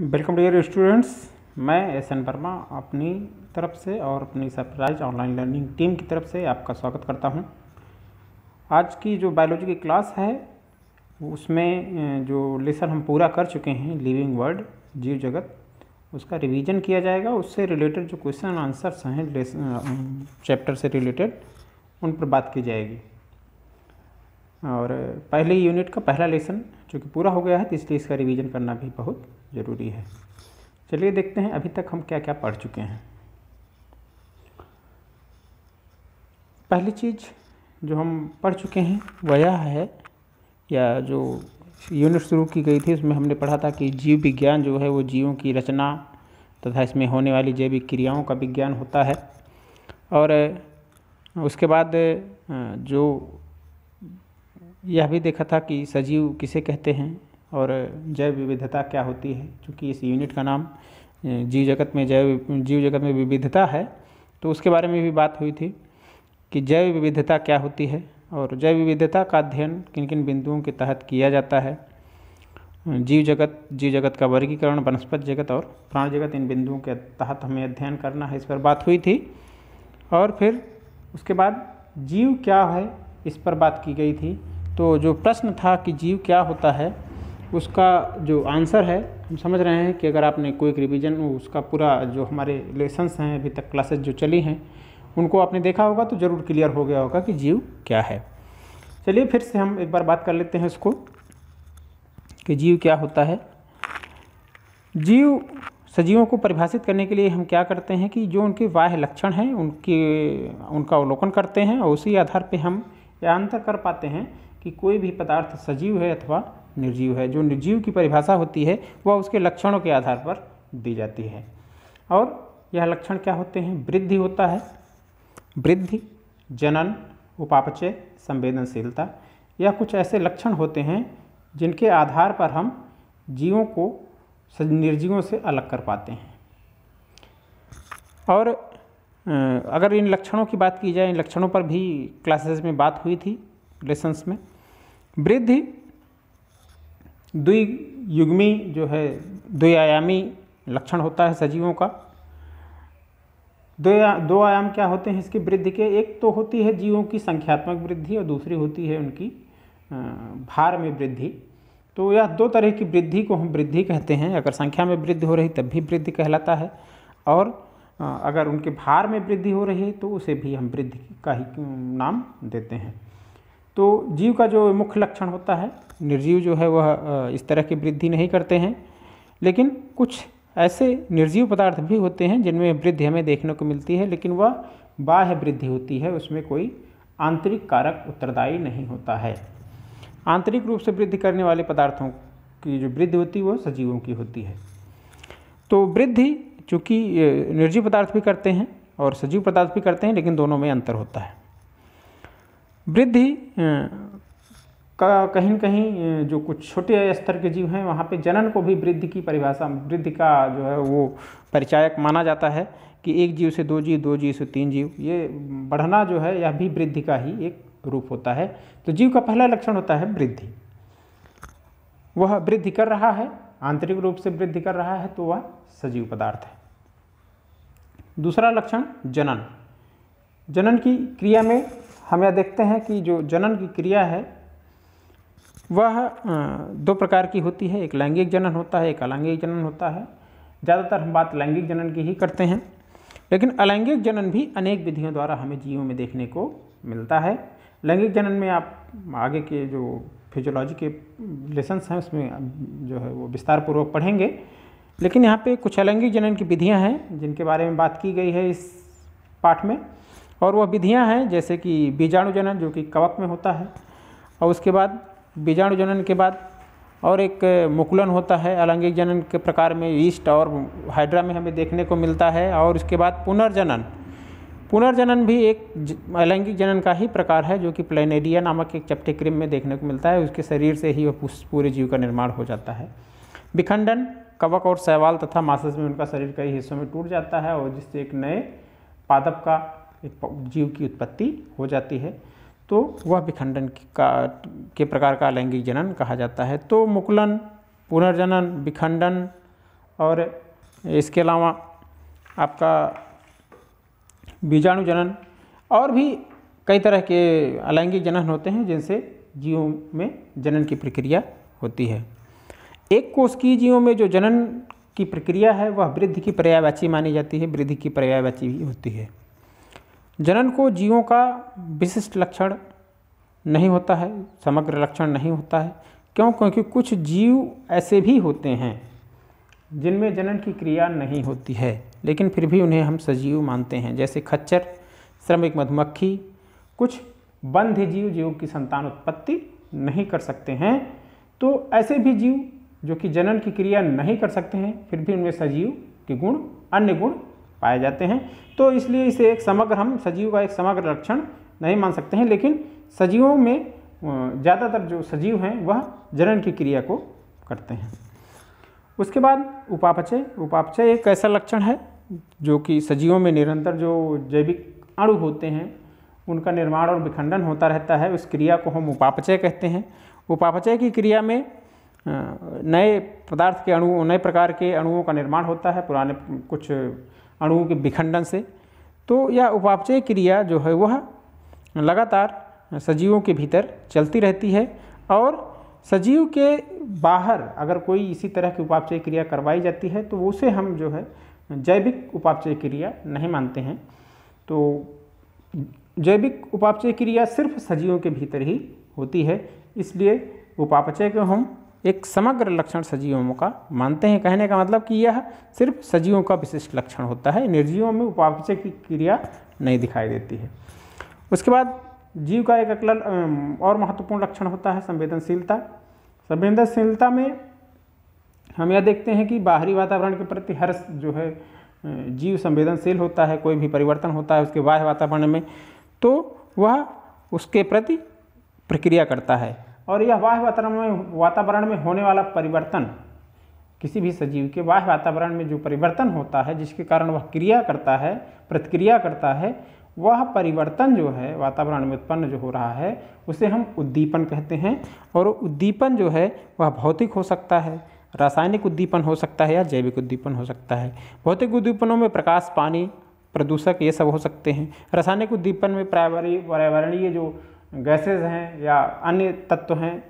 welcome dear students मैं S N Verma अपनी तरफ से और अपनी सरप्राइज ऑनलाइन लर्निंग टीम की तरफ से आपका स्वागत करता हूं आज की जो बायोलॉजी की क्लास है उसमें जो लेसन हम पूरा कर चुके हैं लिविंग वर्ल्ड जीव जगत उसका रिवीजन किया जाएगा उससे रिलेटेड जो क्वेश्चन आंसर्स हैं चैप्टर से रिलेटेड उन पर बात की जाएगी और पहले यूनिट का पहला लेसन चूँकि पूरा हो गया है तो इसलिए इसका रिवीजन करना भी बहुत ज़रूरी है चलिए देखते हैं अभी तक हम क्या क्या पढ़ चुके हैं पहली चीज़ जो हम पढ़ चुके हैं वह यह है या जो यूनिट शुरू की गई थी उसमें हमने पढ़ा था कि जीव विज्ञान जो है वो जीवों की रचना तथा इसमें होने वाली जैविक क्रियाओं का विज्ञान होता है और उसके बाद जो यह भी देखा था कि सजीव किसे कहते हैं और जैव विविधता क्या होती है क्योंकि इस यूनिट का नाम जीव जगत में जैव जीव जगत में विविधता है तो उसके बारे में भी बात हुई थी कि जैव विविधता क्या होती है और जैव विविधता का अध्ययन किन किन बिंदुओं के तहत किया जाता है जीव जगत जीव जगत का वर्गीकरण वनस्पत जगत और प्राण जगत इन बिंदुओं के तहत हमें अध्ययन करना है इस पर बात हुई थी और फिर उसके बाद जीव क्या है इस पर बात की गई थी तो जो प्रश्न था कि जीव क्या होता है उसका जो आंसर है हम समझ रहे हैं कि अगर आपने क्विक रिवीजन उसका पूरा जो हमारे लेसन्स हैं अभी तक क्लासेस जो चली हैं उनको आपने देखा होगा तो ज़रूर क्लियर हो गया होगा कि जीव क्या है चलिए फिर से हम एक बार बात कर लेते हैं इसको कि जीव क्या होता है जीव सजीवों को परिभाषित करने के लिए हम क्या करते हैं कि जो उनके बाह्य लक्षण हैं उनके उनका अवलोकन करते हैं और उसी आधार पर हम यह अंतर कर पाते हैं कि कोई भी पदार्थ सजीव है अथवा निर्जीव है जो निर्जीव की परिभाषा होती है वह उसके लक्षणों के आधार पर दी जाती है और यह लक्षण क्या होते हैं वृद्धि होता है वृद्धि जनन उपापचय संवेदनशीलता यह कुछ ऐसे लक्षण होते हैं जिनके आधार पर हम जीवों को निर्जीवों से अलग कर पाते हैं और अगर इन लक्षणों की बात की जाए इन लक्षणों पर भी क्लासेस में बात हुई थी लेसन्स में वृद्धि द्वियुग्मी जो है द्विआयामी लक्षण होता है सजीवों का दो दो आयाम क्या होते हैं इसकी वृद्धि के एक तो होती है जीवों की संख्यात्मक वृद्धि और दूसरी होती है उनकी भार में वृद्धि तो यह दो तरह की वृद्धि को हम वृद्धि कहते हैं अगर संख्या में वृद्धि हो रही तब भी वृद्धि कहलाता है और अगर उनके भार में वृद्धि हो रही है तो उसे भी हम वृद्धि का ही नाम देते हैं तो जीव का जो मुख्य लक्षण होता है निर्जीव जो है वह इस तरह की वृद्धि नहीं करते हैं लेकिन कुछ ऐसे निर्जीव पदार्थ भी होते हैं जिनमें वृद्धि हमें देखने को मिलती है लेकिन वह बाह्य वृद्धि होती है उसमें कोई आंतरिक कारक उत्तरदायी नहीं होता है आंतरिक रूप से वृद्धि करने वाले पदार्थों की जो वृद्धि होती है वह सजीवों की होती है तो वृद्धि चूँकि निर्जीव पदार्थ भी करते हैं और सजीव पदार्थ भी करते हैं लेकिन दोनों में अंतर होता है वृद्धि का कहीं न कहीं जो कुछ छोटे स्तर के जीव हैं वहाँ पे जनन को भी वृद्धि की परिभाषा वृद्धि का जो है वो परिचायक माना जाता है कि एक जीव से दो जीव दो जीव से तीन जीव ये बढ़ना जो है यह भी वृद्धि का ही एक रूप होता है तो जीव का पहला लक्षण होता है वृद्धि वह वृद्धि कर रहा है आंतरिक रूप से वृद्धि कर रहा है तो वह सजीव पदार्थ है दूसरा लक्षण जनन जनन की क्रिया में हम यह देखते हैं कि जो जनन की क्रिया है वह दो प्रकार की होती है एक लैंगिक जनन होता है एक अलैंगिक जनन होता है ज़्यादातर हम बात लैंगिक जनन की ही करते हैं लेकिन अलैंगिक जनन भी अनेक विधियों द्वारा हमें जीवों में देखने को मिलता है लैंगिक जनन में आप आगे के जो फिजियोलॉजी के लेसन्स हैं उसमें जो है वो विस्तारपूर्वक पढ़ेंगे लेकिन यहाँ पे कुछ अलैंगिक जनन की विधियाँ हैं जिनके बारे में बात की गई है इस पाठ में और वह विधियाँ हैं जैसे कि बीजाणु जनन जो कि कवक में होता है और उसके बाद बीजाणु जनन के बाद और एक मुकुलन होता है अलैंगिक जनन के प्रकार में ईस्ट और हाइड्रा में हमें देखने को मिलता है और उसके बाद पुनर्जनन पुनर्जनन भी एक अलैंगिक जनन का ही प्रकार है जो कि प्लेनेरिया नामक एक चपटे क्रिम में देखने को मिलता है उसके शरीर से ही वह पूरे जीव का निर्माण हो जाता है विखंडन कवक और सहवाल तथा मासस में उनका शरीर कई हिस्सों में टूट जाता है और जिससे एक नए पादप का जीव की उत्पत्ति हो जाती है तो वह विखंडन का के प्रकार का लैंगिक जनन कहा जाता है तो मुकुलन पुनर्जनन विखंडन और इसके अलावा आपका बीजाणु जनन और भी कई तरह के अलैंगिक जनन होते हैं जिनसे जीवों में जनन की प्रक्रिया होती है एक कोष की जीवों में जो जनन की प्रक्रिया है वह वृद्धि की पर्यायवाची मानी जाती है वृद्धि की पर्यायवाची भी होती है जनन को जीवों का विशिष्ट लक्षण नहीं होता है समग्र लक्षण नहीं होता है क्यों क्योंकि कुछ जीव ऐसे भी होते हैं जिनमें जनन की क्रिया नहीं होती है लेकिन फिर भी उन्हें हम सजीव मानते हैं जैसे खच्चर श्रमिक मधुमक्खी कुछ बंध जीव जीव की संतान उत्पत्ति नहीं कर सकते हैं तो ऐसे भी जीव जो कि जनन की क्रिया नहीं कर सकते हैं फिर भी उनमें सजीव के गुण अन्य गुण पाए जाते हैं तो इसलिए इसे एक समग्र हम सजीव का एक समग्र लक्षण नहीं मान सकते हैं लेकिन सजीवों में ज़्यादातर जो सजीव हैं वह जनन की क्रिया को करते हैं उसके बाद उपापचय उपापचय एक ऐसा लक्षण है जो कि सजीवों में निरंतर जो जैविक अणु होते हैं उनका निर्माण और विखंडन होता रहता है उस क्रिया को हम उपापचय कहते हैं उपापचय की क्रिया में नए पदार्थ के अणुओं नए प्रकार के अणुओं का निर्माण होता है पुराने कुछ अणुओं के विखंडन से तो यह उपापचय क्रिया जो है वह लगातार सजीवों के भीतर चलती रहती है और सजीव के बाहर अगर कोई इसी तरह की उपापचय क्रिया करवाई जाती है तो उसे हम जो है जैविक उपापचय क्रिया नहीं मानते हैं तो जैविक उपापचय क्रिया सिर्फ सजीवों के भीतर ही होती है इसलिए उपापचय को हम एक समग्र लक्षण सजीवों का मानते हैं कहने का मतलब कि यह सिर्फ सजीवों का विशिष्ट लक्षण होता है निर्जीवों में उपापचय की क्रिया नहीं दिखाई देती है उसके बाद जीव का एक अकल और महत्वपूर्ण लक्षण होता है संवेदनशीलता संवेदनशीलता में हम यह देखते हैं कि बाहरी वातावरण के प्रति हर जो है जीव संवेदनशील होता है कोई भी परिवर्तन होता है उसके बाह्य वातावरण में तो वह उसके प्रति प्रक्रिया करता है और यह बाह्य वातावरण में वातावरण में होने वाला परिवर्तन किसी भी सजीव के बाह्य वातावरण में जो परिवर्तन होता है जिसके कारण वह क्रिया करता है प्रतिक्रिया करता है वह परिवर्तन जो है वातावरण में उत्पन्न जो हो रहा है उसे हम उद्दीपन कहते हैं और उद्दीपन जो है वह भौतिक हो सकता है रासायनिक उद्दीपन हो सकता है या जैविक उद्दीपन हो सकता है भौतिक उद्दीपनों में प्रकाश पानी प्रदूषक ये सब हो सकते हैं रासायनिक उद्दीपन में पर्यावरणीय जो गैसेज हैं या अन्य तत्व हैं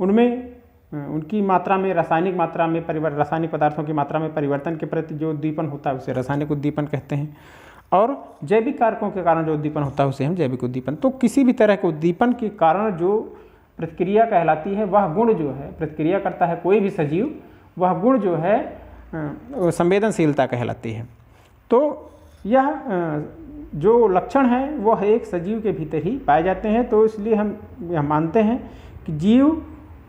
उनमें उनकी मात्रा में रासायनिक मात्रा में परिवर्तन रासायनिक पदार्थों की मात्रा में परिवर्तन के प्रति जो उद्दीपन होता है उसे रासायनिक उद्दीपन कहते हैं और जैविक कारकों के कारण जो उद्दीपन होता है उसे हम जैविक उद्दीपन तो किसी भी तरह के उद्दीपन के कारण जो प्रतिक्रिया कहलाती है वह गुण जो है प्रतिक्रिया करता है कोई भी सजीव वह गुण जो है संवेदनशीलता कहलाती है तो यह जो लक्षण हैं वह एक सजीव के भीतर ही पाए जाते हैं तो इसलिए हम यह मानते हैं कि जीव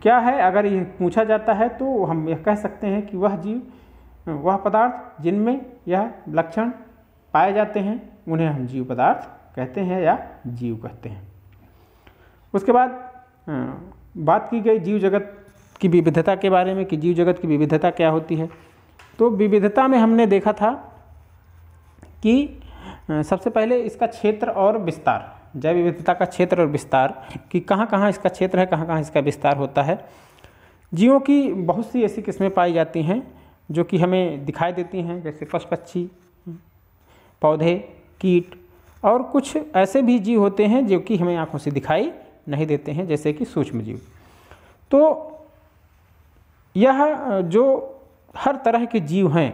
क्या है अगर यह पूछा जाता है तो हम यह कह सकते हैं कि वह जीव वह पदार्थ जिनमें यह लक्षण पाए जाते हैं उन्हें हम जीव पदार्थ कहते हैं या जीव कहते हैं उसके बाद बात की गई जीव जगत की विविधता के बारे में कि जीव जगत की विविधता क्या होती है तो विविधता में हमने देखा था कि सबसे पहले इसका क्षेत्र और विस्तार जैव विविधता का क्षेत्र और विस्तार कि कहाँ कहाँ इसका क्षेत्र है कहाँ कहाँ इसका विस्तार होता है जीवों की बहुत सी ऐसी किस्में पाई जाती हैं जो कि हमें दिखाई देती हैं जैसे पशु पक्षी पौधे कीट और कुछ ऐसे भी जीव होते हैं जो कि हमें आँखों से दिखाई नहीं देते हैं जैसे कि सूक्ष्म जीव तो यह जो हर तरह के जीव हैं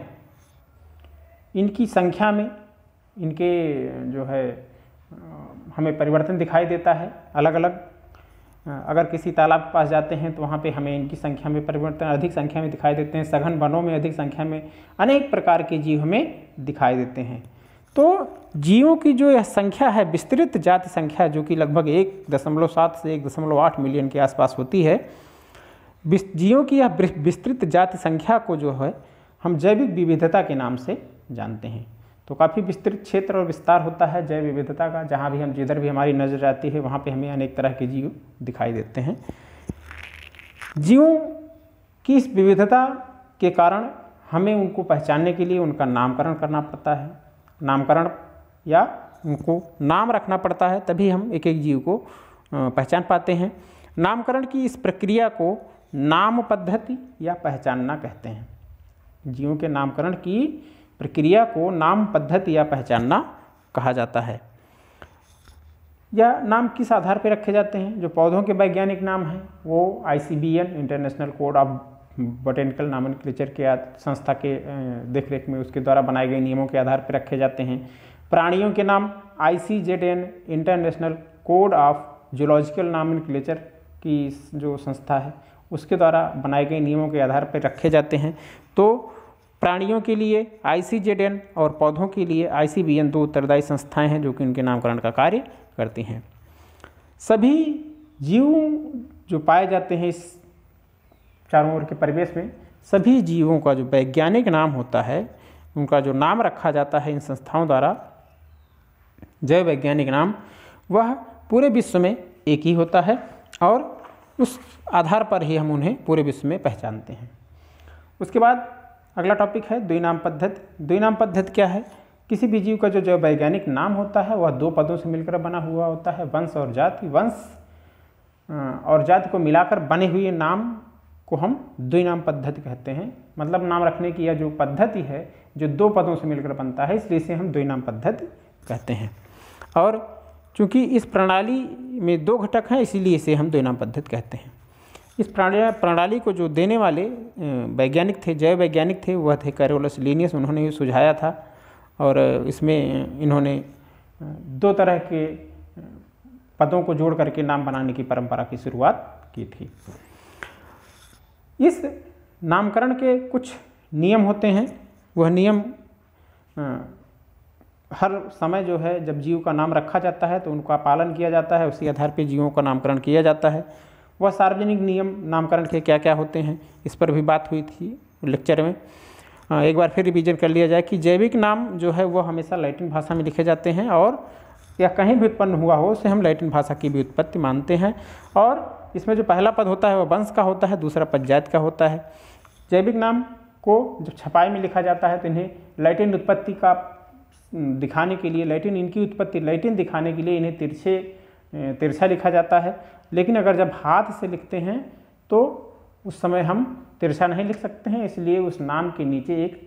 इनकी संख्या में इनके जो है हमें परिवर्तन दिखाई देता है अलग अलग अगर किसी तालाब के पास जाते हैं तो वहाँ पे हमें इनकी संख्या में परिवर्तन अधिक संख्या में दिखाई देते हैं सघन वनों में अधिक संख्या में अनेक प्रकार के जीव हमें दिखाई देते हैं तो जीवों की जो यह संख्या है विस्तृत जाति संख्या जो कि लगभग एक दशमलव सात से एक दशमलव आठ मिलियन के आसपास होती है जीवों की यह विस्तृत जाति संख्या को जो है हम जैविक विविधता के नाम से जानते हैं तो काफ़ी विस्तृत क्षेत्र और विस्तार होता है जैव विविधता का जहाँ भी हम जिधर भी हमारी नज़र जाती है वहाँ पे हमें अनेक तरह के जीव दिखाई देते हैं जीवों की इस विविधता के कारण हमें उनको पहचानने के लिए उनका नामकरण करना पड़ता है नामकरण या उनको नाम रखना पड़ता है तभी हम एक एक जीव को पहचान पाते हैं नामकरण की इस प्रक्रिया को नाम पद्धति या पहचानना कहते हैं जीवों के नामकरण की प्रक्रिया को नाम पद्धति या पहचानना कहा जाता है या नाम किस आधार पर रखे जाते हैं जो पौधों के वैज्ञानिक नाम हैं वो I international code of botanical नामन के संस्था के देखरेख में उसके द्वारा बनाए गए नियमों के आधार पर रखे जाते हैं प्राणियों के नाम I international code of zoological नामन की जो संस्था है उसके द्वारा बनाए गए नियमों के आधार पर रखे जाते हैं तो प्राणियों के लिए आई और पौधों के लिए आई दो उत्तरदायी संस्थाएं हैं जो कि उनके नामकरण का कार्य करती हैं सभी जीव जो पाए जाते हैं इस चारों ओर के परिवेश में सभी जीवों का जो वैज्ञानिक नाम होता है उनका जो नाम रखा जाता है इन संस्थाओं द्वारा जैव वैज्ञानिक नाम वह पूरे विश्व में एक ही होता है और उस आधार पर ही हम उन्हें पूरे विश्व में पहचानते हैं उसके बाद अगला टॉपिक है द्विनाम पद्धति द्विनाम पद्धति क्या है किसी भी जीव का जो जो वैज्ञानिक नाम होता है वह दो पदों से मिलकर बना हुआ होता है वंश और जाति वंश और जाति को मिलाकर बने हुए नाम को हम द्विनाम पद्धति कहते हैं मतलब नाम रखने की यह जो पद्धति है जो दो पदों से मिलकर बनता है इसलिए इसे हम द्विनाम पद्धति कहते हैं और चूँकि इस प्रणाली में दो घटक हैं इसीलिए इसे हम द्विनाम पद्धति कहते हैं इस प्रणाली को जो देने वाले वैज्ञानिक थे जैव वैज्ञानिक थे वह थे कैरोलस लीनियस उन्होंने ये सुझाया था और इसमें इन्होंने दो तरह के पदों को जोड़ करके नाम बनाने की परंपरा की शुरुआत की थी इस नामकरण के कुछ नियम होते हैं वह नियम हर समय जो है जब जीव का नाम रखा जाता है तो उनका पालन किया जाता है उसी आधार पर जीवों का नामकरण किया जाता है व सार्वजनिक नियम नामकरण के क्या क्या होते हैं इस पर भी बात हुई थी लेक्चर में एक बार फिर रिविजन कर लिया जाए कि जैविक नाम जो है वह हमेशा लैटिन भाषा में लिखे जाते हैं और या कहीं भी उत्पन्न हुआ हो उसे हम लैटिन भाषा की भी उत्पत्ति मानते हैं और इसमें जो पहला पद होता है वह वंश का होता है दूसरा पंचायत का होता है जैविक नाम को जब छपाई में लिखा जाता है तो इन्हें लैटिन उत्पत्ति का दिखाने के लिए लैटिन इनकी उत्पत्ति लैटिन दिखाने के लिए इन्हें तिरछे तिरछा लिखा जाता है लेकिन अगर जब हाथ से लिखते हैं तो उस समय हम तिरछा नहीं लिख सकते हैं इसलिए उस नाम के नीचे एक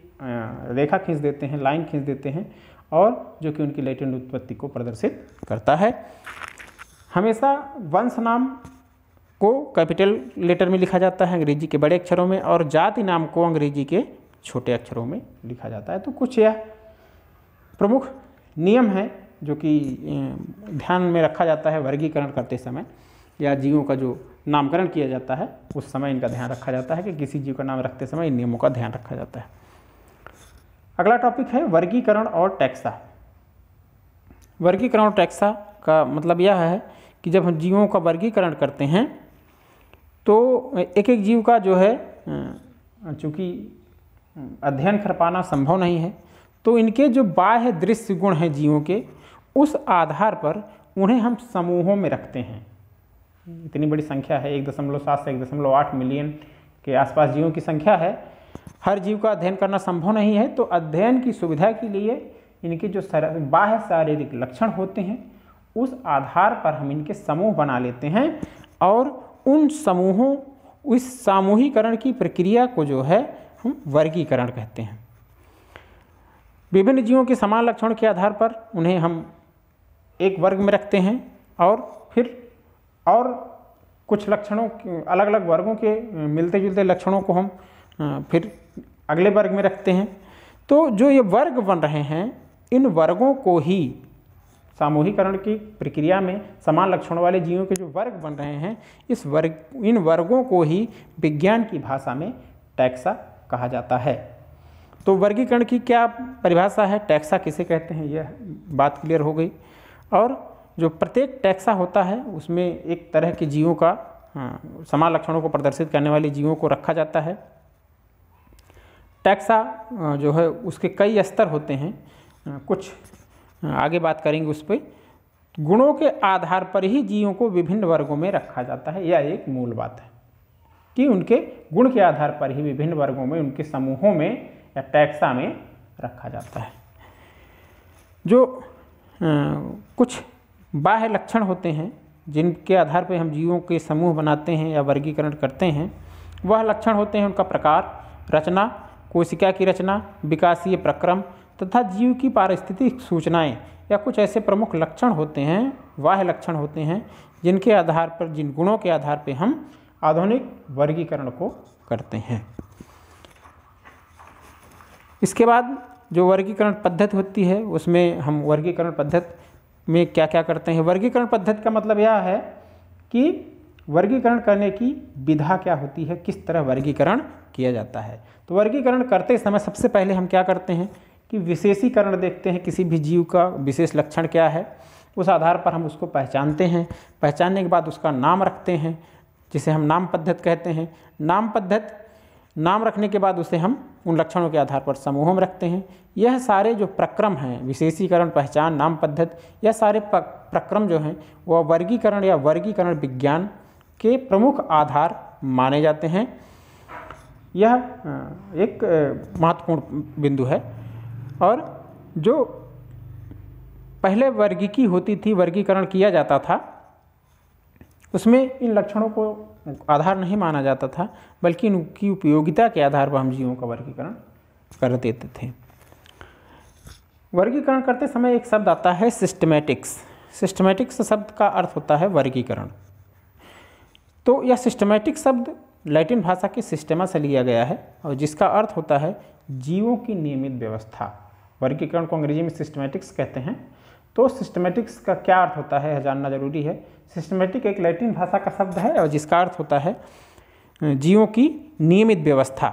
रेखा खींच देते हैं लाइन खींच देते हैं और जो कि उनकी लेटेंट उत्पत्ति को प्रदर्शित करता है हमेशा वंश नाम को कैपिटल लेटर में लिखा जाता है अंग्रेजी के बड़े अक्षरों में और जाति नाम को अंग्रेजी के छोटे अक्षरों में लिखा जाता है तो कुछ यह प्रमुख नियम है जो कि ध्यान में रखा जाता है वर्गीकरण करते समय या जीवों का जो नामकरण किया जाता है उस समय इनका ध्यान रखा जाता है कि किसी जीव का नाम रखते समय इन नियमों का ध्यान रखा जाता है अगला टॉपिक है वर्गीकरण और टैक्सा वर्गीकरण और टैक्सा का मतलब यह है कि जब हम जीवों का वर्गीकरण करते हैं तो एक एक जीव का जो है चूँकि अध्ययन कर पाना संभव नहीं है तो इनके जो बाह्य दृश्य गुण हैं जीवों के उस आधार पर उन्हें हम समूहों में रखते हैं इतनी बड़ी संख्या है एक दशमलव सात से एक दशमलव आठ मिलियन के आसपास जीवों की संख्या है हर जीव का अध्ययन करना संभव नहीं है तो अध्ययन की सुविधा के लिए इनके जो बाह्य शारीरिक लक्षण होते हैं उस आधार पर हम इनके समूह बना लेते हैं और उन समूहों इस सामूहिकरण की प्रक्रिया को जो है हम वर्गीकरण कहते हैं विभिन्न जीवों के समान लक्षणों के आधार पर उन्हें हम एक वर्ग में रखते हैं और फिर और कुछ लक्षणों अलग अलग वर्गों के मिलते जुलते लक्षणों को हम फिर अगले वर्ग में रखते हैं तो जो ये वर्ग बन रहे हैं इन वर्गों को ही सामूहिकरण की प्रक्रिया में समान लक्षणों वाले जीवों के जो वर्ग बन रहे हैं इस वर्ग इन वर्गों को ही विज्ञान की भाषा में टैक्सा कहा जाता है तो वर्गीकरण की क्या परिभाषा है टैक्सा किसे कहते हैं यह बात क्लियर हो गई और जो प्रत्येक टैक्सा होता है उसमें एक तरह के जीवों का हाँ, समान लक्षणों को प्रदर्शित करने वाले जीवों को रखा जाता है टैक्सा जो है उसके कई स्तर होते हैं कुछ आगे बात करेंगे उस पर गुणों के आधार पर ही जीवों को विभिन्न वर्गों में रखा जाता है यह एक मूल बात है कि उनके गुण के आधार पर ही विभिन्न वर्गों में उनके समूहों में या टैक्सा में रखा जाता है जो आ, कुछ बाह्य लक्षण होते हैं जिनके आधार पर हम जीवों के समूह बनाते हैं या वर्गीकरण करते हैं वह लक्षण होते हैं उनका प्रकार रचना कोशिका की रचना विकासीय प्रक्रम तथा जीव की पारिस्थितिक सूचनाएं या कुछ ऐसे प्रमुख लक्षण होते हैं बाह्य लक्षण होते हैं जिनके आधार पर जिन गुणों के आधार पर हम आधुनिक वर्गीकरण को करते हैं इसके बाद जो वर्गीकरण पद्धति होती है उसमें हम वर्गीकरण पद्धति में क्या क्या करते हैं वर्गीकरण पद्धति का मतलब यह है कि वर्गीकरण करने की विधा क्या होती है किस तरह वर्गीकरण किया जाता है तो वर्गीकरण करते समय सबसे पहले हम क्या करते हैं कि विशेषीकरण देखते हैं किसी भी जीव का विशेष लक्षण क्या है उस आधार पर हम उसको पहचानते हैं पहचानने के बाद उसका नाम रखते हैं जिसे हम नाम पद्धत कहते हैं नाम पद्धत नाम रखने के बाद उसे हम उन लक्षणों के आधार पर समूह में रखते हैं यह सारे जो प्रक्रम हैं विशेषीकरण पहचान नाम पद्धति यह सारे प्रक्रम जो हैं वह वर्गीकरण या वर्गीकरण विज्ञान के प्रमुख आधार माने जाते हैं यह एक महत्वपूर्ण बिंदु है और जो पहले वर्गीकी होती थी वर्गीकरण किया जाता था उसमें इन लक्षणों को आधार नहीं माना जाता था बल्कि उनकी उपयोगिता के आधार पर हम जीवों का वर्गीकरण कर देते थे वर्गीकरण करते समय एक शब्द आता है सिस्टमैटिक्स सिस्टमैटिक्स शब्द का अर्थ होता है वर्गीकरण तो यह सिस्टमैटिक शब्द लैटिन भाषा के सिस्टमा से लिया गया है और जिसका अर्थ होता है जीवों की नियमित व्यवस्था वर्गीकरण को अंग्रेजी में सिस्टमैटिक्स कहते हैं तो सिस्टमेटिक्स का क्या अर्थ होता है जानना जरूरी है सिस्टमेटिक एक लैटिन भाषा का शब्द है और जिसका अर्थ होता है जीवों की नियमित व्यवस्था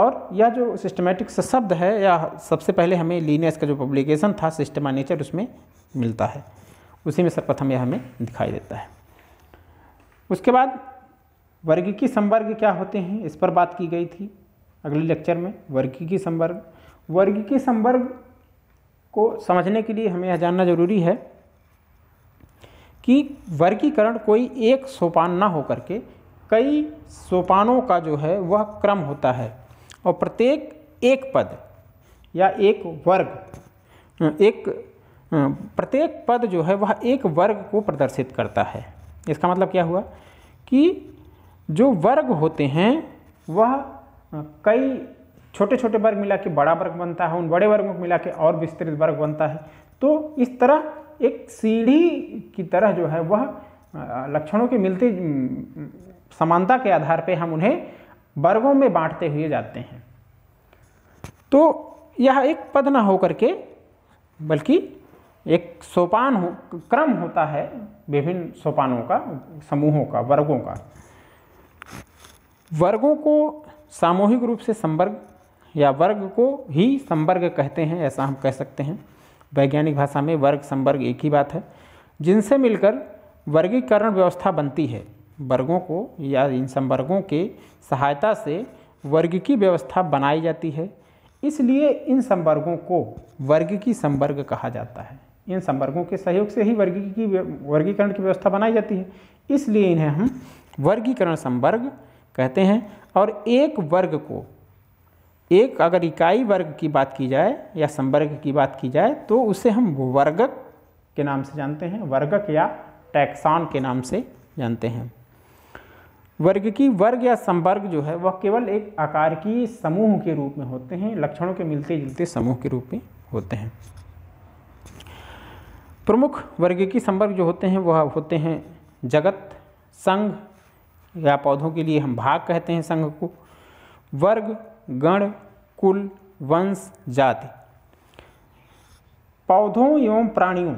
और यह जो सिस्टमेटिक्स शब्द है यह सबसे पहले हमें लीनियस का जो पब्लिकेशन था सिस्टमा नेचर उसमें मिलता है उसी में सर्वप्रथम यह हमें दिखाई देता है उसके बाद वर्गीकी संवर्ग क्या होते हैं इस पर बात की गई थी अगले लेक्चर में वर्गीकी संवर्ग वर्गीकी संवर्ग को समझने के लिए हमें यह जानना जरूरी है कि वर्गीकरण कोई एक सोपान ना होकर के कई सोपानों का जो है वह क्रम होता है और प्रत्येक एक पद या एक वर्ग एक प्रत्येक पद जो है वह एक वर्ग को प्रदर्शित करता है इसका मतलब क्या हुआ कि जो वर्ग होते हैं वह कई छोटे छोटे वर्ग मिला के बड़ा वर्ग बनता है उन बड़े वर्गों को मिला के और विस्तृत वर्ग बनता है तो इस तरह एक सीढ़ी की तरह जो है वह लक्षणों के मिलते समानता के आधार पर हम उन्हें वर्गों में बांटते हुए जाते हैं तो यह एक पद न हो करके बल्कि एक सोपान हो क्रम होता है विभिन्न सोपानों का समूहों का वर्गों का वर्गों को सामूहिक रूप से संवर्ग या वर्ग को ही संवर्ग कहते हैं ऐसा हम कह सकते हैं वैज्ञानिक भाषा में वर्ग संवर्ग एक ही बात है जिनसे मिलकर वर्गीकरण व्यवस्था बनती है वर्गों को या इन संवर्गों के सहायता से वर्ग की व्यवस्था बनाई जाती है इसलिए इन संवर्गों को वर्ग की संवर्ग कहा जाता है इन संवर्गों के सहयोग से ही वर्ग की वर्गीकरण की व्यवस्था बनाई जाती है इसलिए इन्हें हम वर्गीकरण संवर्ग कहते हैं और एक वर्ग को एक अगर इकाई वर्ग की बात की जाए या संवर्ग की बात की जाए तो उसे हम वर्गक के नाम से जानते हैं वर्गक या टैक्सॉन के नाम से जानते हैं वर्ग की वर्ग या संवर्ग जो है वह केवल एक आकार की समूह के रूप में होते हैं लक्षणों के मिलते जुलते समूह के रूप में होते हैं प्रमुख वर्ग की संवर्ग जो होते हैं वह होते हैं जगत संघ या पौधों के लिए हम भाग कहते हैं संघ को वर्ग गण कुल वंश जाति पौधों एवं प्राणियों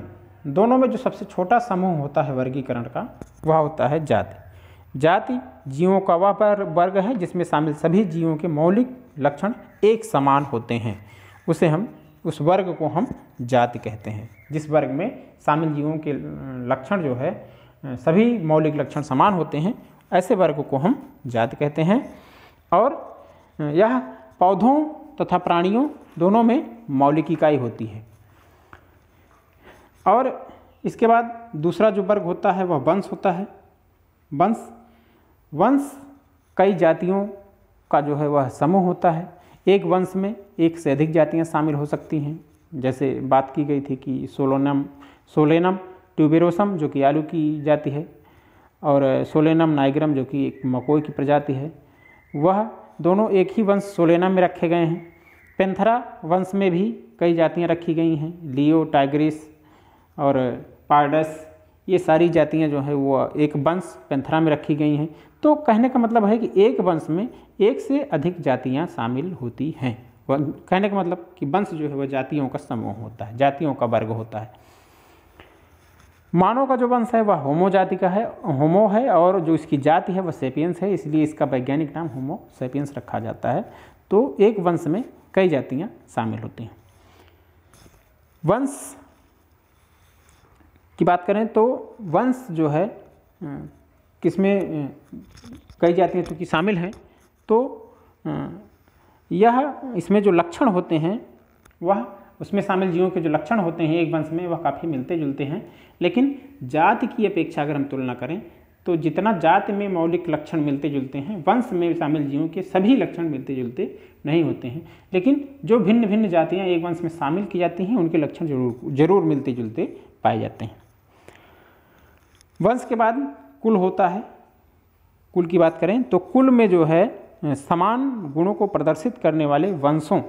दोनों में जो सबसे छोटा समूह होता है वर्गीकरण का वह होता है जाति जाति जीवों का वह पर वर्ग है जिसमें शामिल सभी जीवों के मौलिक लक्षण एक समान होते हैं उसे हम उस वर्ग को हम जाति कहते हैं जिस वर्ग में शामिल जीवों के लक्षण जो है सभी मौलिक लक्षण समान होते हैं ऐसे वर्ग को हम जाति कहते हैं और यह पौधों तथा प्राणियों दोनों में मौलिक इकाई होती है और इसके बाद दूसरा जो वर्ग होता है वह वंश होता है वंश वंश कई जातियों का जो है वह समूह होता है एक वंश में एक से अधिक जातियां शामिल हो सकती हैं जैसे बात की गई थी कि सोलोनम सोलेनम ट्यूबेरोसम जो कि आलू की जाति है और सोलेनम नाइग्रम जो कि एक मकोई की प्रजाति है वह दोनों एक ही वंश सोलेना में रखे गए हैं पेंथरा वंश में भी कई जातियाँ रखी गई हैं लियो टाइग्रिस और पार्डस ये सारी जातियाँ जो है वो एक वंश पेंथरा में रखी गई हैं तो कहने का मतलब है कि एक वंश में एक से अधिक जातियाँ शामिल होती हैं कहने का मतलब कि वंश जो है वह जातियों का समूह होता है जातियों का वर्ग होता है मानव का जो वंश है वह होमो जाति का है होमो है और जो इसकी जाति है वह सेपियंस है इसलिए इसका वैज्ञानिक नाम होमो सेपियंस रखा जाता है तो एक वंश में कई जातियाँ शामिल होती हैं वंश की बात करें तो वंश जो है अं, किसमें अं, कई जातियाँ चूँकि शामिल हैं तो अं, यह इसमें जो लक्षण होते हैं वह उसमें शामिल जीवों के जो लक्षण होते हैं एक वंश में वह काफ़ी मिलते जुलते हैं लेकिन जाति की अपेक्षा अगर हम तुलना करें तो जितना जात में मौलिक लक्षण मिलते जुलते हैं वंश में शामिल जीवों के सभी लक्षण मिलते जुलते नहीं होते हैं लेकिन जो भिन्न भिन्न जातियाँ एक वंश में शामिल की जाती हैं उनके लक्षण जरूर जरूर मिलते जुलते पाए जाते हैं वंश के बाद कुल होता है कुल की बात करें तो कुल में जो है समान गुणों को प्रदर्शित करने वाले वंशों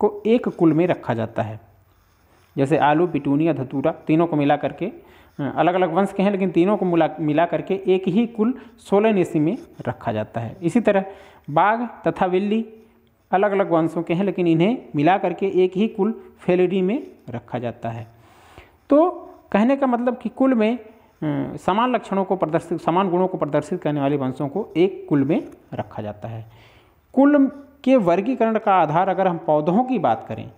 को एक कुल में रखा जाता है जैसे आलू पिटूनिया धतूरा तीनों को मिला करके अलग अलग वंश के हैं लेकिन तीनों को मिला मिला करके एक ही कुल सोलह नेसी में रखा जाता है इसी तरह बाघ तथा बिल्ली अलग अलग वंशों के हैं लेकिन इन्हें मिला करके एक ही कुल फेलरी में रखा जाता है तो कहने का मतलब कि कुल में समान लक्षणों को प्रदर्शित समान गुणों को प्रदर्शित करने वाले वंशों को एक कुल में रखा जाता है कुल के वर्गीकरण का आधार अगर हम पौधों की बात करें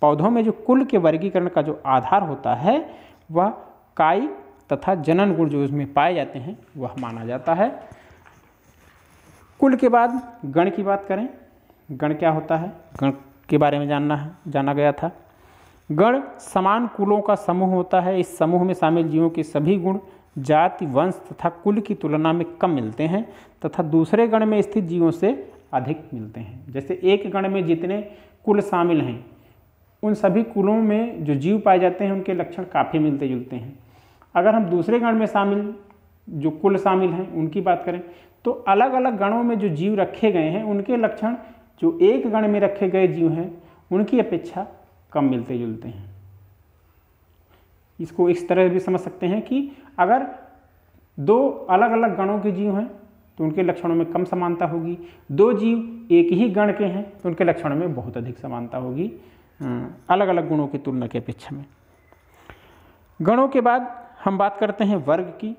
पौधों में जो कुल के वर्गीकरण का जो आधार होता है वह काई तथा जनन गुण जो उसमें पाए जाते हैं वह माना जाता है कुल के बाद गण की बात करें गण क्या होता है गण के बारे में जानना है जाना गया था गण समान कुलों का समूह होता है इस समूह में शामिल जीवों के सभी गुण जाति वंश तथा कुल की तुलना में कम मिलते हैं तथा दूसरे गण में स्थित जीवों से अधिक मिलते हैं जैसे एक गण में जितने कुल शामिल हैं उन सभी कुलों में जो जीव पाए जाते हैं उनके लक्षण काफ़ी मिलते जुलते हैं अगर हम दूसरे गण में शामिल जो कुल शामिल हैं उनकी बात करें तो अलग अलग गणों में जो जीव रखे गए हैं उनके लक्षण जो एक गण में रखे गए जीव हैं उनकी अपेक्षा कम मिलते जुलते हैं इसको इस तरह भी समझ सकते हैं कि अगर दो अलग अलग गणों के जीव हैं तो उनके लक्षणों में कम समानता होगी दो जीव एक ही गण के हैं तो उनके लक्षणों में बहुत अधिक समानता होगी हम्म, अलग अलग गुणों की तुलना की अपेक्षा में गणों के बाद हम बात करते हैं वर्ग की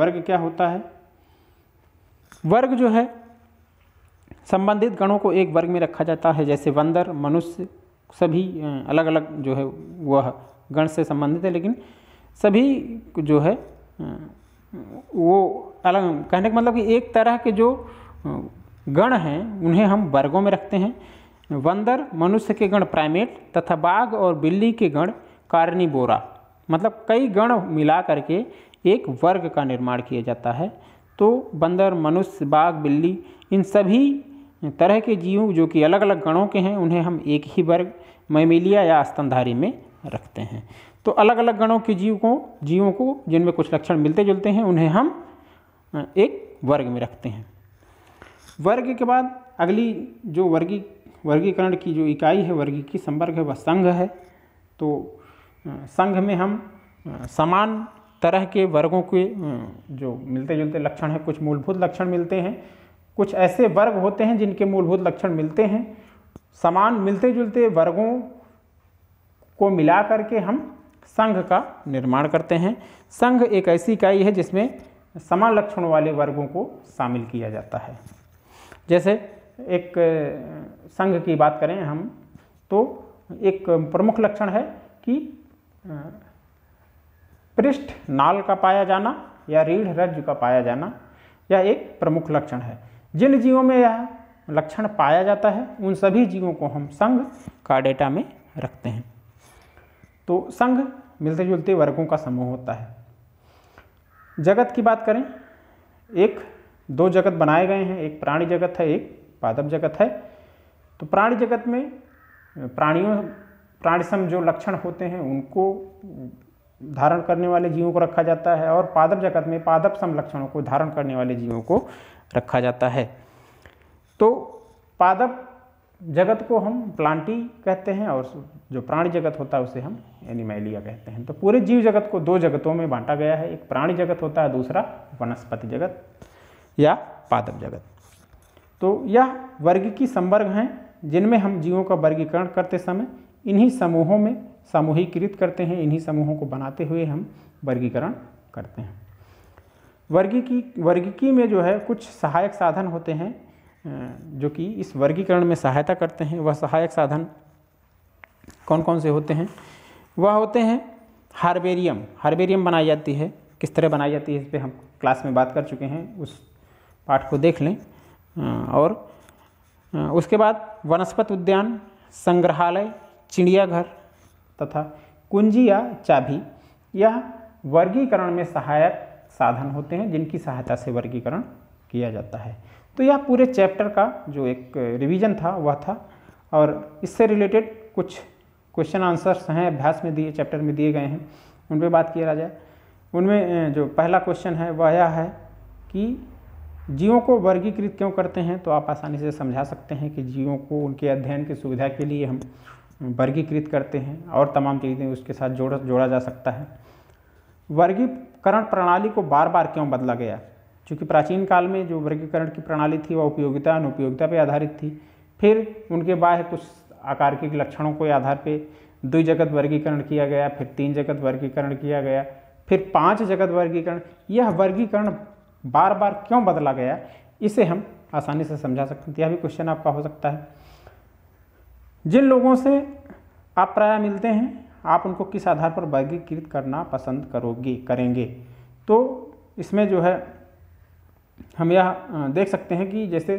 वर्ग क्या होता है वर्ग जो है संबंधित गणों को एक वर्ग में रखा जाता है जैसे वंदर मनुष्य सभी अलग अलग जो है वह गण से संबंधित है लेकिन सभी जो है वो अलग कहने का मतलब कि एक तरह के जो गण हैं उन्हें हम वर्गों में रखते हैं बंदर मनुष्य के गण प्राइमेट तथा बाघ और बिल्ली के गण कार्निबोरा मतलब कई गण मिला करके एक वर्ग का निर्माण किया जाता है तो बंदर मनुष्य बाघ बिल्ली इन सभी तरह के जीव जो कि अलग अलग गणों के हैं उन्हें हम एक ही वर्ग मैमिलिया या स्तनधारी में रखते हैं तो अलग अलग गणों के जीव को जीवों को जिनमें कुछ लक्षण मिलते जुलते हैं उन्हें हम एक वर्ग में रखते हैं वर्ग के बाद अगली जो वर्गी वर्गीकरण की जो इकाई है वर्गी की संवर्ग है वह संघ है तो संघ में हम समान तरह के वर्गों के जो मिलते जुलते लक्षण हैं कुछ मूलभूत लक्षण मिलते हैं कुछ ऐसे वर्ग होते हैं जिनके मूलभूत लक्षण मिलते हैं समान मिलते जुलते वर्गों को मिला करके हम संघ का निर्माण करते हैं संघ एक ऐसी इकाई है जिसमें समान लक्षण वाले वर्गों को शामिल किया जाता है जैसे एक संघ की बात करें हम तो एक प्रमुख लक्षण है कि पृष्ठ नाल का पाया जाना या रीढ़ रज का पाया जाना यह एक प्रमुख लक्षण है जिन जीवों में यह लक्षण पाया जाता है उन सभी जीवों को हम संघ का डेटा में रखते हैं तो संघ मिलते जुलते वर्गों का समूह होता है जगत की बात करें एक दो जगत बनाए गए हैं एक प्राणी जगत है एक पादप जगत है तो प्राणी जगत में प्राणियों प्राणी सम जो लक्षण होते हैं उनको धारण करने वाले जीवों को रखा जाता है और पादप जगत में पादप सम लक्षणों को धारण करने वाले जीवों को रखा जाता है तो पादप जगत को हम प्लांटी कहते हैं और जो प्राणी जगत होता है उसे हम एनिमेलिया कहते हैं तो पूरे जीव जगत को दो जगतों में बांटा गया है एक प्राणी जगत होता है दूसरा वनस्पति जगत या पादप जगत तो यह वर्ग की संवर्ग हैं जिनमें हम जीवों का वर्गीकरण करते समय इन्हीं समूहों में समूहीकृत करते हैं इन्हीं समूहों को बनाते हुए हम वर्गीकरण करते हैं वर्गी की वर्गीकी में जो है कुछ सहायक साधन होते हैं जो कि इस वर्गीकरण में सहायता करते हैं वह सहायक साधन कौन कौन से होते हैं वह होते हैं हार्बेरियम हार्बेरियम बनाई जाती है किस तरह बनाई जाती है इस पर हम क्लास में बात कर चुके हैं उस पाठ को देख लें और उसके बाद वनस्पत उद्यान संग्रहालय चिड़ियाघर तथा कुंजी या चाभी यह वर्गीकरण में सहायक साधन होते हैं जिनकी सहायता से वर्गीकरण किया जाता है तो यह पूरे चैप्टर का जो एक रिवीजन था वह था और इससे रिलेटेड कुछ क्वेश्चन आंसर्स हैं अभ्यास में दिए चैप्टर में दिए गए हैं उन पर बात किया जाए उनमें जो पहला क्वेश्चन है वह यह है कि जीवों को वर्गीकृत क्यों करते हैं तो आप आसानी से समझा सकते हैं कि जीवों को उनके अध्ययन की सुविधा के लिए हम वर्गीकृत करते हैं और तमाम चीज़ें उसके साथ जोड़ जोड़ा जा सकता है वर्गीकरण प्रणाली को बार बार क्यों बदला गया चूँकि प्राचीन काल में जो वर्गीकरण की प्रणाली थी वह उपयोगिता अनुपयोगिता पर आधारित थी फिर उनके बाह्य कुछ आकार के लक्षणों के आधार पर द्वि जगत वर्गीकरण किया गया फिर तीन जगत वर्गीकरण किया गया फिर पांच जगत वर्गीकरण यह वर्गीकरण बार बार क्यों बदला गया इसे हम आसानी से समझा सकते हैं यह भी क्वेश्चन आपका हो सकता है जिन लोगों से आप प्राय मिलते हैं आप उनको किस आधार पर वर्गीकृत करना पसंद करोगे करेंगे तो इसमें जो है हम यह देख सकते हैं कि जैसे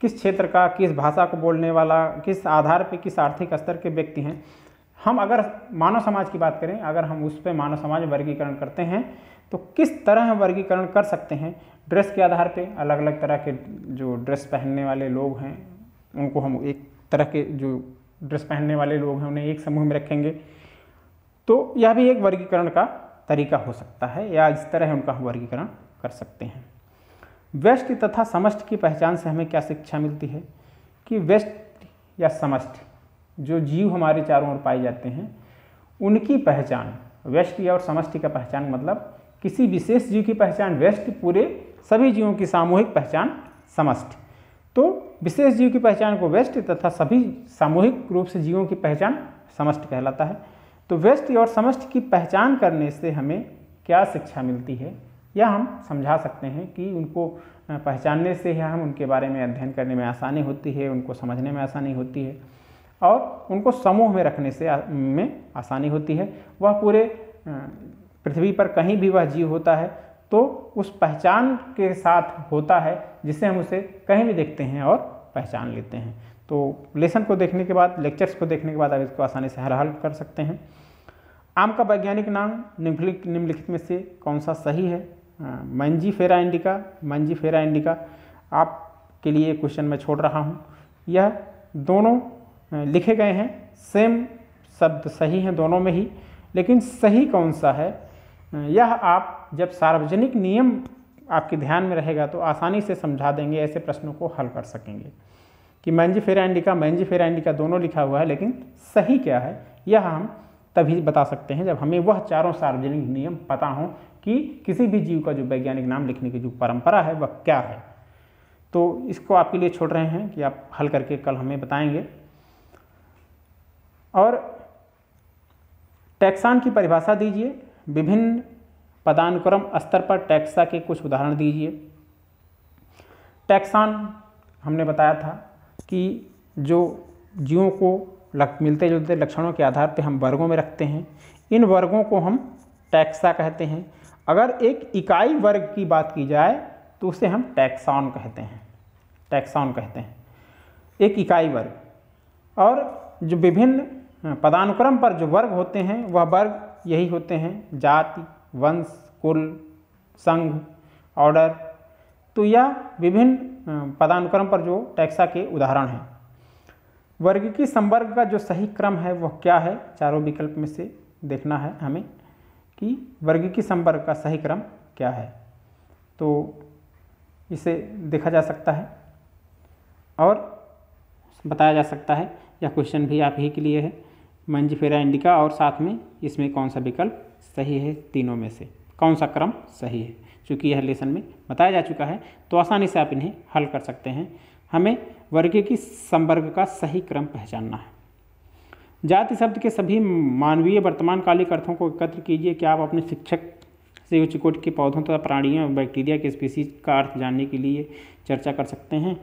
किस क्षेत्र का किस भाषा को बोलने वाला किस आधार पर किस आर्थिक स्तर के व्यक्ति हैं हम अगर मानव समाज की बात करें अगर हम उस पर मानव समाज वर्गीकरण करते हैं तो किस तरह हम वर्गीकरण कर सकते हैं ड्रेस के आधार पे अलग अलग तरह के जो ड्रेस पहनने वाले लोग हैं उनको हम एक तरह के जो ड्रेस पहनने वाले लोग हैं उन्हें एक समूह में रखेंगे तो यह भी एक वर्गीकरण का तरीका हो सकता है या इस तरह उनका हम वर्गीकरण कर सकते हैं वेस्ट तथा समष्ट की पहचान से हमें क्या शिक्षा मिलती है कि वेस्ट या समष्ट जो जीव हमारे चारों ओर पाए जाते हैं उनकी पहचान वेस्ट या और समष्टि का पहचान मतलब किसी विशेष जीव की पहचान वेस्ट पूरे सभी जीवों की सामूहिक पहचान समष्टि तो विशेष जीव की पहचान को वेस्ट तथा सभी सामूहिक रूप से जीवों की पहचान समष्टि कहलाता है तो वेस्ट और समष्टि की पहचान करने से हमें क्या शिक्षा मिलती है या हम समझा सकते हैं कि उनको पहचानने से या हम उनके बारे में अध्ययन करने में आसानी होती है उनको समझने में आसानी होती है और उनको समूह में रखने से आ, में आसानी होती है वह पूरे पृथ्वी पर कहीं भी वह जीव होता है तो उस पहचान के साथ होता है जिसे हम उसे कहीं भी देखते हैं और पहचान लेते हैं तो लेसन को देखने के बाद लेक्चर्स को देखने के बाद आप इसको आसानी से हर हल कर सकते हैं आम का वैज्ञानिक नाम निम्नलिखित में से कौन सा सही है हाँ, मंजी फेरा इंडिका मंजी फेरा इंडिका आपके लिए क्वेश्चन मैं छोड़ रहा हूँ यह दोनों लिखे गए हैं सेम शब्द सही हैं दोनों में ही लेकिन सही कौन सा है यह आप जब सार्वजनिक नियम आपके ध्यान में रहेगा तो आसानी से समझा देंगे ऐसे प्रश्नों को हल कर सकेंगे कि मंजी फेरा इंडिका मंजी फेरा इंडिका दोनों लिखा हुआ है लेकिन सही क्या है यह हम तभी बता सकते हैं जब हमें वह चारों सार्वजनिक नियम पता हों कि किसी भी जीव का जो वैज्ञानिक नाम लिखने की जो परंपरा है वह क्या है तो इसको आपके लिए छोड़ रहे हैं कि आप हल करके कल हमें बताएंगे और टैक्सान की परिभाषा दीजिए विभिन्न पदानुक्रम स्तर पर टैक्सा के कुछ उदाहरण दीजिए टैक्सान हमने बताया था कि जो जीवों को लक मिलते जुलते लक्षणों के आधार पर हम वर्गों में रखते हैं इन वर्गों को हम टैक्सा कहते हैं अगर एक इकाई वर्ग की बात की जाए तो उसे हम टैक्सॉन कहते हैं टैक्सॉन कहते हैं एक इकाई वर्ग और जो विभिन्न पदानुक्रम पर जो वर्ग होते हैं वह वर्ग यही होते हैं जाति वंश कुल संघ ऑर्डर तो यह विभिन्न पदानुक्रम पर जो टैक्सा के उदाहरण हैं वर्ग की संवर्ग का जो सही क्रम है वह क्या है चारों विकल्प में से देखना है हमें कि वर्ग की संवर्ग का सही क्रम क्या है तो इसे देखा जा सकता है और बताया जा सकता है यह क्वेश्चन भी आप ही के लिए है मंजिफेरा इंडिका और साथ में इसमें कौन सा विकल्प सही है तीनों में से कौन सा क्रम सही है चूँकि यह लेसन में बताया जा चुका है तो आसानी से आप इन्हें हल कर सकते हैं हमें वर्ग की संवर्ग का सही क्रम पहचानना है जाति शब्द के सभी मानवीय वर्तमानकालिक अर्थों को एकत्र कीजिए क्या आप अपने शिक्षक से कोट के पौधों तथा प्राणियों और बैक्टीरिया के स्पीसीज का अर्थ जानने के लिए चर्चा कर सकते हैं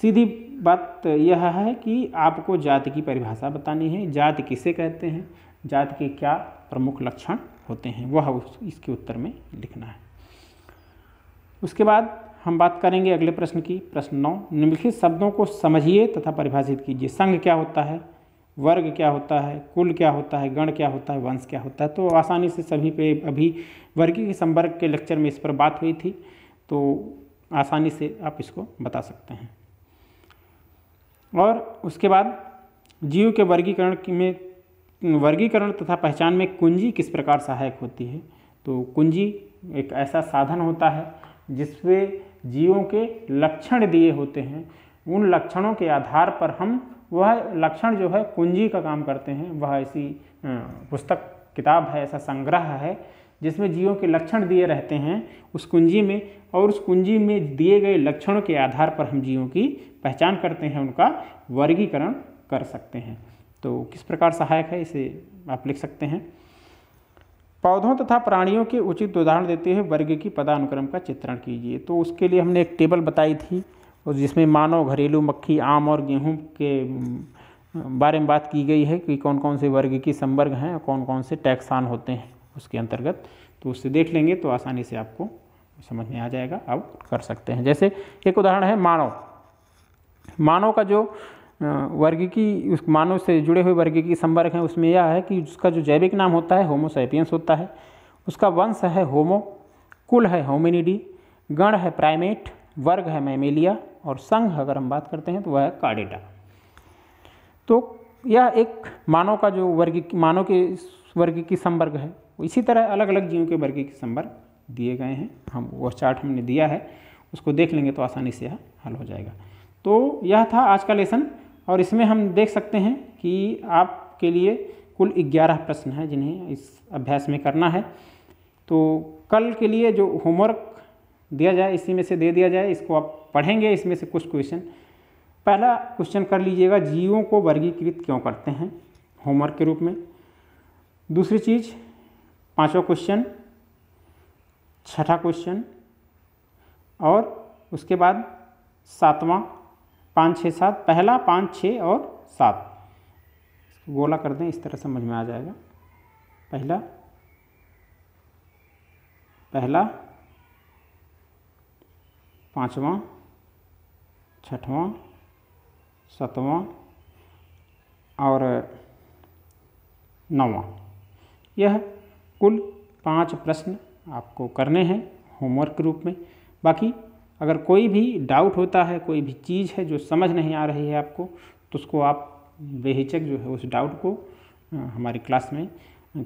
सीधी बात यह है कि आपको जाति की परिभाषा बतानी है जाति किसे कहते हैं जाति के क्या प्रमुख लक्षण होते हैं वह इसके उत्तर में लिखना है उसके बाद हम बात करेंगे अगले प्रश्न की प्रश्न नौ निम्नलिखित शब्दों को समझिए तथा परिभाषित कीजिए संघ क्या होता है वर्ग क्या होता है कुल क्या होता है गण क्या होता है वंश क्या होता है तो आसानी से सभी पे अभी वर्गीय संवर्ग के लेक्चर में इस पर बात हुई थी तो आसानी से आप इसको बता सकते हैं और उसके बाद जीव के वर्गीकरण में वर्गीकरण तथा पहचान में कुंजी किस प्रकार सहायक होती है तो कुंजी एक ऐसा साधन होता है जिसमें जीवों के लक्षण दिए होते हैं उन लक्षणों के आधार पर हम वह लक्षण जो है कुंजी का काम करते हैं वह ऐसी पुस्तक किताब है ऐसा संग्रह है जिसमें जीवों के लक्षण दिए रहते हैं उस कुंजी में और उस कुंजी में दिए गए लक्षणों के आधार पर हम जीवों की पहचान करते हैं उनका वर्गीकरण कर सकते हैं तो किस प्रकार सहायक है इसे आप लिख सकते हैं पौधों तथा प्राणियों के उचित उदाहरण देते हुए वर्ग की पदानुक्रम का चित्रण कीजिए तो उसके लिए हमने एक टेबल बताई थी और जिसमें मानव घरेलू मक्खी आम और गेहूं के बारे में बात की गई है कि कौन कौन से वर्ग की संवर्ग हैं और कौन कौन से टैक्सान होते हैं उसके अंतर्गत तो उससे देख लेंगे तो आसानी से आपको समझ में आ जाएगा आप कर सकते हैं जैसे एक उदाहरण है मानव मानव का जो वर्ग की उस मानव से जुड़े हुए वर्ग की संवर्ग है उसमें यह है कि उसका जो जैविक नाम होता है होमोसैपियंस होता है उसका वंश है होमो कुल है होमिनिडी गण है प्राइमेट वर्ग है मैमेलिया और संघ अगर हम बात करते हैं तो वह है कार्डेटा तो यह एक मानव का जो वर्ग मानव के वर्ग की संवर्ग है इसी तरह अलग अलग जीवों के वर्ग के संवर्ग दिए गए हैं हम वो चार्ट हमने दिया है उसको देख लेंगे तो आसानी से यह हल हो जाएगा तो यह था आज का लेसन और इसमें हम देख सकते हैं कि आपके लिए कुल ग्यारह प्रश्न हैं जिन्हें इस अभ्यास में करना है तो कल के लिए जो होमवर्क दिया जाए इसी में से दे दिया जाए इसको आप पढ़ेंगे इसमें से कुछ क्वेश्चन पहला क्वेश्चन कर लीजिएगा जीवों को वर्गीकृत क्यों करते हैं होमवर्क के रूप में दूसरी चीज़ पांचवा क्वेश्चन छठा क्वेश्चन और उसके बाद सातवां पाँच छः सात पहला पाँच छः और सात गोला कर दें इस तरह समझ में आ जाएगा पहला पहला पाँचवा छठवा सतवा और नौवा यह कुल पांच प्रश्न आपको करने हैं होमवर्क के रूप में बाकी अगर कोई भी डाउट होता है कोई भी चीज़ है जो समझ नहीं आ रही है आपको तो उसको आप बेहिचक जो है उस डाउट को हमारी क्लास में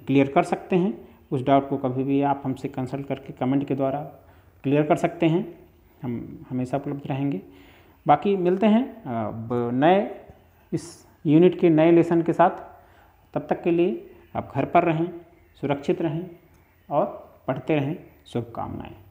क्लियर कर सकते हैं उस डाउट को कभी भी आप हमसे कंसल्ट करके कमेंट के द्वारा क्लियर कर सकते हैं हम हमेशा उपलब्ध रहेंगे बाकी मिलते हैं नए इस यूनिट के नए लेसन के साथ तब तक के लिए आप घर पर रहें सुरक्षित रहें और पढ़ते रहें शुभकामनाएँ